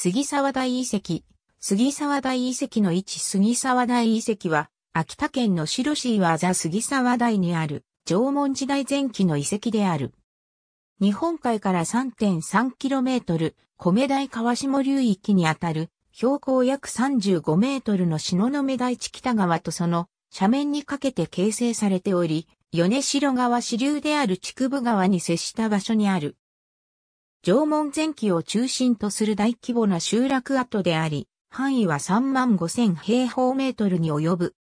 杉沢大遺跡。杉沢大遺跡の位置杉沢大遺跡は、秋田県の白市岩座杉沢大にある、縄文時代前期の遺跡である。日本海から 3.3km、米大川下流域にあたる、標高約35メートルのの目台地北川とその斜面にかけて形成されており、米城川支流である筑部川に接した場所にある縄文前期を中心とする大規模な集落跡であり、範囲は3万5千平方メートルに及ぶ。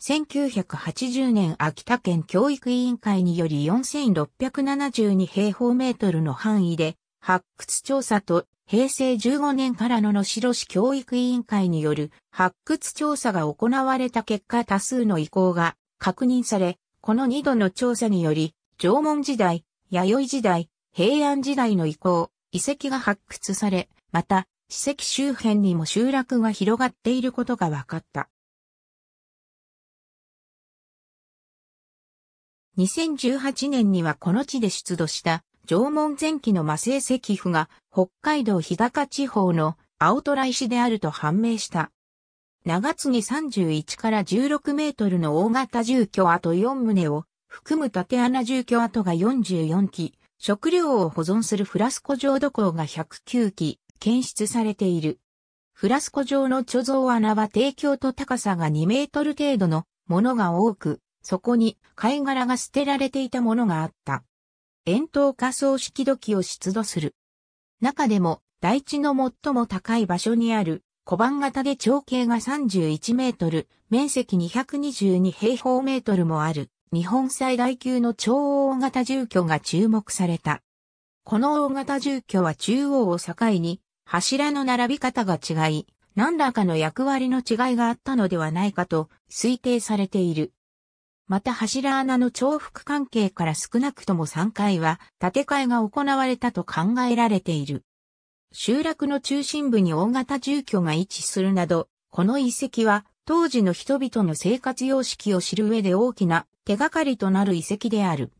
1980年秋田県教育委員会により4672平方メートルの範囲で発掘調査と平成15年からの能代市教育委員会による発掘調査が行われた結果多数の意向が確認され、この2度の調査により縄文時代、弥生時代、平安時代の以降、遺跡が発掘され、また、史跡周辺にも集落が広がっていることが分かった。2018年にはこの地で出土した縄文前期の魔性石符が北海道日高地方の青虎石であると判明した。長継ぎ31から16メートルの大型住居跡4棟を含む縦穴住居跡が44基、食料を保存するフラスコ状土坑が109基、検出されている。フラスコ状の貯蔵穴は提供と高さが2メートル程度のものが多く、そこに貝殻が捨てられていたものがあった。円筒仮想式土器を出土する。中でも、台地の最も高い場所にある小判型で長径が31メートル、面積222平方メートルもある。日本最大級の超大型住居が注目された。この大型住居は中央を境に柱の並び方が違い、何らかの役割の違いがあったのではないかと推定されている。また柱穴の重複関係から少なくとも3回は建て替えが行われたと考えられている。集落の中心部に大型住居が位置するなど、この遺跡は当時の人々の生活様式を知る上で大きな手がかりとなる遺跡である。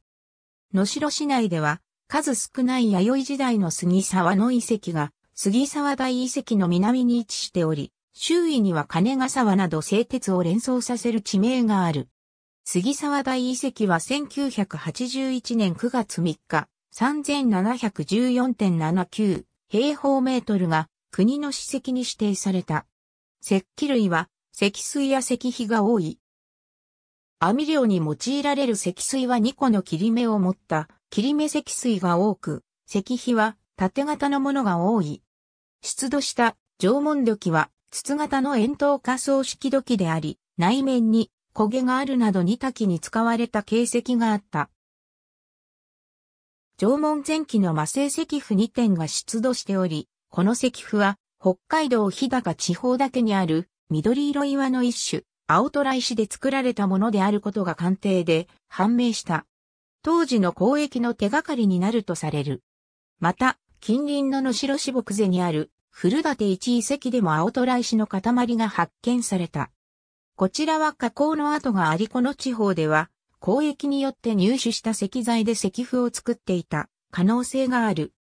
野城市内では、数少ない弥生時代の杉沢の遺跡が、杉沢大遺跡の南に位置しており、周囲には金ヶ沢など製鉄を連想させる地名がある。杉沢大遺跡は1981年9月3日、3714.79平方メートルが国の史跡に指定された。石器類は石水や石碑が多い。網漁に用いられる石水は2個の切り目を持った切り目石水が多く、石碑は縦型のものが多い。出土した縄文土器は筒型の円筒仮装式土器であり、内面に焦げがあるなど似滝に使われた形跡があった。縄文前期の魔性石符2点が出土しており、この石符は北海道日高地方だけにある緑色岩の一種、青虎石で作られたものであることが鑑定で判明した。当時の交易の手がかりになるとされる。また、近隣の野城市木瀬にある古館一遺跡でも青虎石の塊が発見された。こちらは加工の跡がありこの地方では、交易によって入手した石材で石符を作っていた可能性がある。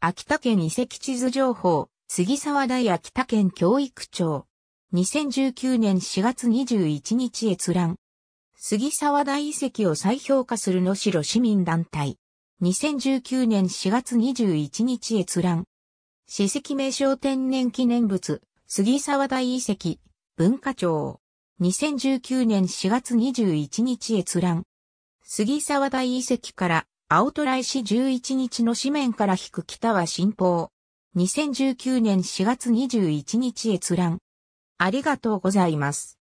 秋田県遺跡地図情報、杉沢大秋田県教育庁。2019年4月21日閲覧。杉沢大遺跡を再評価する野城市民団体。2019年4月21日閲覧。史跡名称天然記念物、杉沢大遺跡、文化庁。2019年4月21日閲覧。杉沢大遺跡から青虎石市11日の紙面から引く北は新報。2019年4月21日閲覧。ありがとうございます。